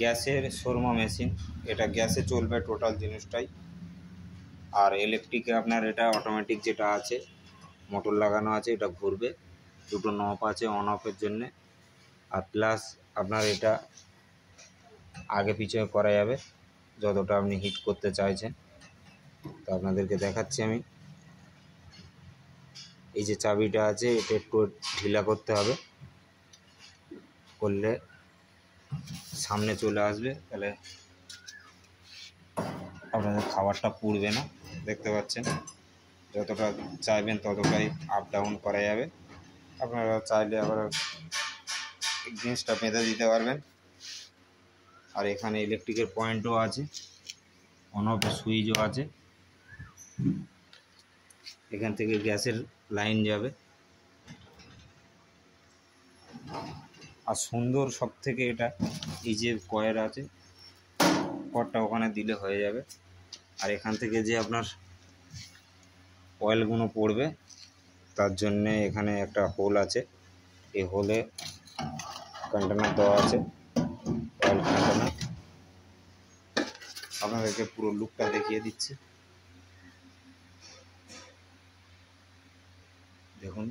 গ্যাসের শর্মা মেশিন এটা গ্যাসে চলবে টোটাল জিনিসটাই আর ইলেকট্রিকে আপনার এটা অটোমেটিক যেটা আছে মোটর লাগানো আছে এটা ঘুরবে দুটো নপ আছে অন অফের জন্যে আর প্লাস আপনার এটা আগে পিছনে করা যাবে যতটা আপনি হিট করতে চাইছেন তো আপনাদেরকে দেখাচ্ছি আমি এই যে চাবিটা আছে এটা একটু ঢিলা করতে হবে করলে সামনে চলে আসবে তাহলে আপনাদের খাবারটা পুড়বে না দেখতে পাচ্ছেন যতটা চাইবেন ততটাই আপ ডাউন করা যাবে আপনারা চাইলে আবার জিনিসটা বেঁধে দিতে পারবেন আর এখানে ইলেকট্রিকের পয়েন্টও আছে অন অফ সুইচও আছে এখান থেকে গ্যাসের লাইন যাবে আর সুন্দর সব থেকে এটা এই যে কয়ের আছে কয়েরটা ওখানে দিলে হয়ে যাবে আর এখান থেকে যে আপনার অয়েলগুলো পড়বে তার জন্যে এখানে একটা হোল আছে এই হোলে কন্টেনার দেওয়া আছে অয়েল কন্টেনার আপনাদেরকে পুরো লুকটা দেখিয়ে দিচ্ছে দেখুন